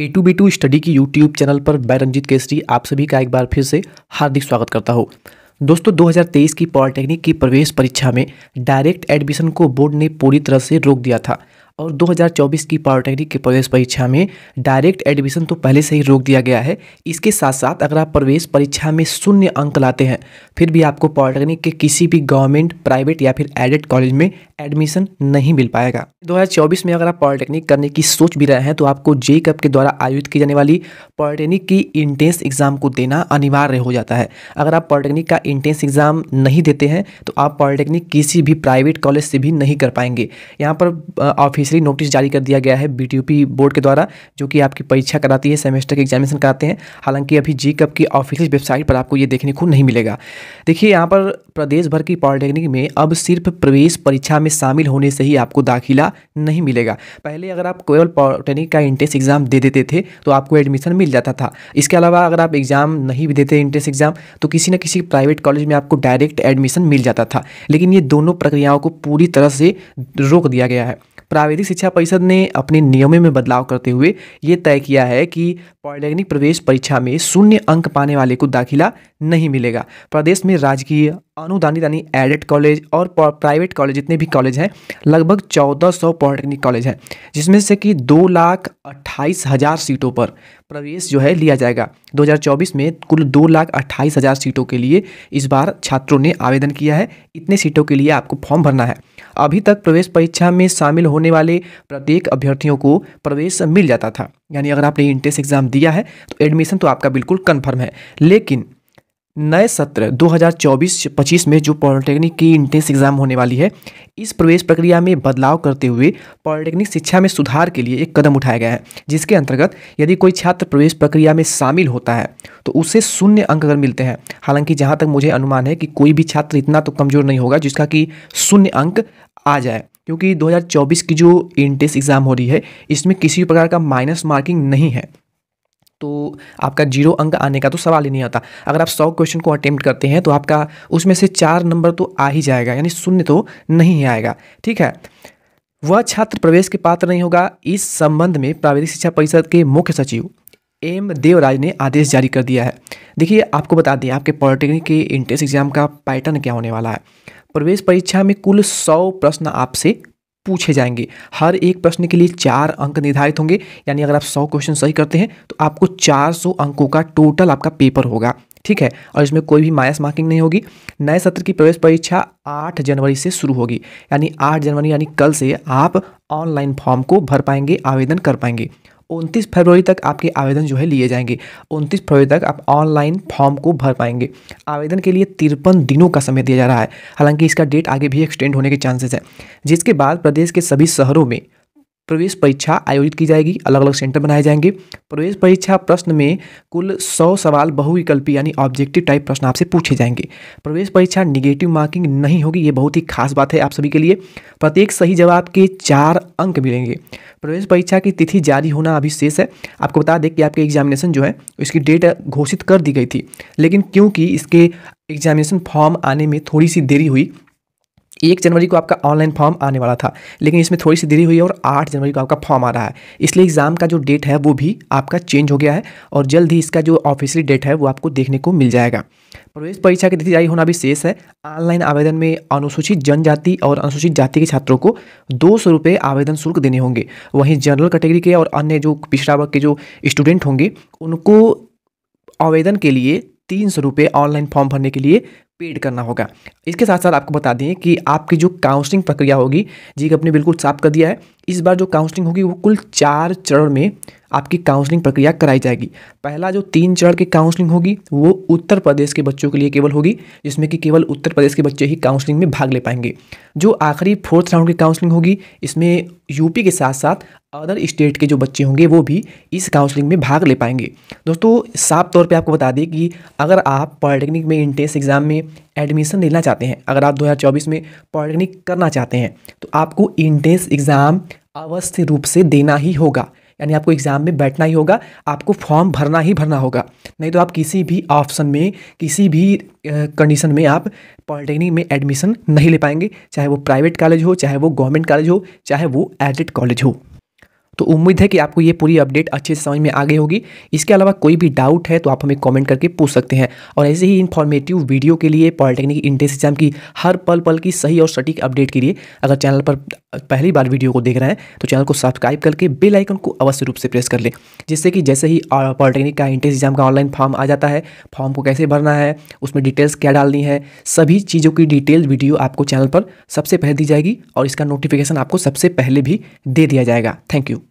ए two B two study की YouTube channel पर मैं रंजीत केसरी आप सभी का एक बार फिर से हार्दिक स्वागत करता हूँ दोस्तों 2023 की पॉलिटेक्निक की प्रवेश परीक्षा में डायरेक्ट एडमिशन को बोर्ड ने पूरी तरह से रोक दिया था और 2024 की पॉलिटेक्निक की प्रवेश परीक्षा में डायरेक्ट एडमिशन तो पहले से ही रोक दिया गया है इसके साथ साथ अगर आप प्रवेश परीक्षा में शून्य अंक लाते हैं फिर भी आपको पॉलिटेक्निक के किसी भी गवर्नमेंट प्राइवेट या फिर एडेड कॉलेज में एडमिशन नहीं मिल पाएगा 2024 में अगर आप पॉलिटेक्निक करने की सोच भी रहे हैं तो आपको जे कप के द्वारा आयोजित की जाने वाली पॉलिटेक्निक की इंटेंस एग्जाम को देना अनिवार्य हो जाता है अगर आप पॉलिटेक्निक का इंटेंस एग्जाम नहीं देते हैं तो आप पॉलिटेक्निक किसी भी प्राइवेट कॉलेज से भी नहीं कर पाएंगे यहाँ पर ऑफिस इसलिए नोटिस जारी कर दिया गया है बी बोर्ड के द्वारा जो कि आपकी परीक्षा कराती है सेमेस्टर के एग्जामिनेशन कराते हैं हालांकि अभी जी कप की ऑफिशियल वेबसाइट पर आपको ये देखने को नहीं मिलेगा देखिए यहाँ पर प्रदेश भर की पॉलिटेक्निक में अब सिर्फ प्रवेश परीक्षा में शामिल होने से ही आपको दाखिला नहीं मिलेगा पहले अगर आप केवल पॉलिटेक्निक का इंट्रेंस एग्ज़ाम दे देते थे तो आपको एडमिशन मिल जाता था इसके अलावा अगर आप एग्ज़ाम नहीं भी देते इंट्रेंस एग्ज़ाम तो किसी न किसी प्राइवेट कॉलेज में आपको डायरेक्ट एडमिशन मिल जाता था लेकिन ये दोनों प्रक्रियाओं को पूरी तरह से रोक दिया गया है प्राविधिक शिक्षा परिषद ने अपने नियमों में बदलाव करते हुए ये तय किया है कि पॉलिटेक्निक प्रवेश परीक्षा में शून्य अंक पाने वाले को दाखिला नहीं मिलेगा प्रदेश में राजकीय अनुदानी यानी एडेड कॉलेज और प्राइवेट कॉलेज जितने भी कॉलेज हैं लगभग चौदह सौ पॉलिटेक्निक कॉलेज हैं जिसमें से कि दो लाख अट्ठाईस हज़ार सीटों पर प्रवेश जो है लिया जाएगा 2024 में कुल दो लाख अट्ठाईस हज़ार सीटों के लिए इस बार छात्रों ने आवेदन किया है इतने सीटों के लिए आपको फॉर्म भरना है अभी तक प्रवेश परीक्षा में शामिल होने वाले प्रत्येक अभ्यर्थियों को प्रवेश मिल जाता था यानी अगर आपने इंट्रेंस एग्ज़ाम दिया है तो एडमिशन तो आपका बिल्कुल कन्फर्म है लेकिन नए सत्र 2024-25 में जो पॉलिटेक्निक की इंट्रेंस एग्जाम होने वाली है इस प्रवेश प्रक्रिया में बदलाव करते हुए पॉलिटेक्निक शिक्षा में सुधार के लिए एक कदम उठाया गया है जिसके अंतर्गत यदि कोई छात्र प्रवेश प्रक्रिया में शामिल होता है तो उसे शून्य अंक अगर मिलते हैं हालांकि जहाँ तक मुझे अनुमान है कि कोई भी छात्र इतना तो कमज़ोर नहीं होगा जिसका कि शून्य अंक आ जाए क्योंकि 2024 की जो इंट्रेंस एग्ज़ाम हो रही है इसमें किसी भी प्रकार का माइनस मार्किंग नहीं है तो आपका जीरो अंक आने का तो सवाल ही नहीं आता अगर आप सौ क्वेश्चन को अटेम्प्ट करते हैं तो आपका उसमें से चार नंबर तो आ ही जाएगा यानी शून्य तो नहीं आएगा ठीक है वह छात्र प्रवेश के पात्र नहीं होगा इस संबंध में प्राविधिक शिक्षा परिषद के मुख्य सचिव एम देवराज ने आदेश जारी कर दिया है देखिए आपको बता दें आपके पॉलिटेक्निक के एंट्रेंस एग्जाम का पैटर्न क्या होने वाला है प्रवेश परीक्षा में कुल सौ प्रश्न आपसे पूछे जाएंगे हर एक प्रश्न के लिए चार अंक निर्धारित होंगे यानी अगर आप सौ क्वेश्चन सही करते हैं तो आपको चार सौ अंकों का टोटल आपका पेपर होगा ठीक है और इसमें कोई भी माइनस मार्किंग नहीं होगी नए सत्र की प्रवेश परीक्षा 8 जनवरी से शुरू होगी यानी 8 जनवरी यानी कल से आप ऑनलाइन फॉर्म को भर पाएंगे आवेदन कर पाएंगे उनतीस फरवरी तक आपके आवेदन जो है लिए जाएंगे उनतीस फरवरी तक आप ऑनलाइन फॉर्म को भर पाएंगे आवेदन के लिए तिरपन दिनों का समय दिया जा रहा है हालांकि इसका डेट आगे भी एक्सटेंड होने के चांसेस है जिसके बाद प्रदेश के सभी शहरों में प्रवेश परीक्षा आयोजित की जाएगी अलग अलग सेंटर बनाए जाएंगे प्रवेश परीक्षा प्रश्न में कुल सौ सवाल बहुविकल्पी यानी ऑब्जेक्टिव टाइप प्रश्न आपसे पूछे जाएंगे प्रवेश परीक्षा निगेटिव मार्किंग नहीं होगी ये बहुत ही खास बात है आप सभी के लिए प्रत्येक सही जवाब के चार अंक मिलेंगे प्रवेश परीक्षा की तिथि जारी होना अभी शेष है आपको बता दें कि आपके एग्जामिनेशन जो है इसकी डेट घोषित कर दी गई थी लेकिन क्योंकि इसके एग्जामिनेशन फॉर्म आने में थोड़ी सी देरी हुई एक जनवरी को आपका ऑनलाइन फॉर्म आने वाला था लेकिन इसमें थोड़ी सी देरी हुई है और आठ जनवरी को आपका फॉर्म आ रहा है इसलिए एग्ज़ाम का जो डेट है वो भी आपका चेंज हो गया है और जल्द ही इसका जो ऑफिशियल डेट है वो आपको देखने को मिल जाएगा प्रवेश परीक्षा की तिथि जारी होना भी शेष है ऑनलाइन आवेदन में अनुसूचित जनजाति और अनुसूचित जाति के छात्रों को दो सौ रुपये आवेदन शुल्क देने होंगे वहीं जनरल कैटेगरी के और अन्य जो पिछड़ा वर्ग के जो स्टूडेंट होंगे उनको आवेदन के लिए तीन सौ रुपये ऑनलाइन फॉर्म भरने के लिए पेड करना होगा इसके साथ साथ आपको बता दें कि आपकी जो काउंसलिंग प्रक्रिया होगी जी अपने बिल्कुल साफ कर दिया है इस बार जो काउंसलिंग होगी वो कुल चार चरण में आपकी काउंसलिंग प्रक्रिया कराई जाएगी पहला जो तीन चरण की काउंसलिंग होगी वो उत्तर प्रदेश के बच्चों के लिए केवल होगी जिसमें कि केवल उत्तर प्रदेश के बच्चे ही काउंसलिंग में भाग ले पाएंगे जो आखिरी फोर्थ राउंड की काउंसलिंग होगी इसमें यूपी के साथ साथ अदर स्टेट के जो बच्चे होंगे वो भी इस काउंसलिंग में भाग ले पाएंगे दोस्तों साफ तौर पे आपको बता दें कि अगर आप पॉलिटेक्निक में इंट्रेंस एग्ज़ाम में एडमिशन लेना चाहते हैं अगर आप 2024 में पॉलिटेक्निक करना चाहते हैं तो आपको इंटेंस एग्ज़ाम अवश्य रूप से देना ही होगा यानी आपको एग्ज़ाम में बैठना ही होगा आपको फॉर्म भरना ही भरना होगा नहीं तो आप किसी भी ऑप्शन में किसी भी कंडीशन में आप पॉलिटेक्निक में एडमिशन नहीं ले पाएंगे चाहे वो प्राइवेट कॉलेज हो चाहे वो गवर्नमेंट कॉलेज हो चाहे वो एडेड कॉलेज हो तो उम्मीद है कि आपको ये पूरी अपडेट अच्छे से समझ में आ गई होगी इसके अलावा कोई भी डाउट है तो आप हमें कमेंट करके पूछ सकते हैं और ऐसे ही इन्फॉर्मेटिव वीडियो के लिए पॉलिटेक्निक इंट्रेंस एग्जाम की हर पल पल की सही और सटीक अपडेट के लिए अगर चैनल पर पहली बार वीडियो को देख रहे हैं तो चैनल को सब्सक्राइब करके बेल आइकन को अवश्य रूप से प्रेस कर लें जिससे कि जैसे ही पॉलिटेक्निक का इंट्रेंस एग्जाम का ऑनलाइन फॉर्म आ जाता है फॉर्म को कैसे भरना है उसमें डिटेल्स क्या डालनी है सभी चीज़ों की डिटेल वीडियो आपको चैनल पर सबसे पहले दी जाएगी और इसका नोटिफिकेशन आपको सबसे पहले भी दे दिया जाएगा थैंक यू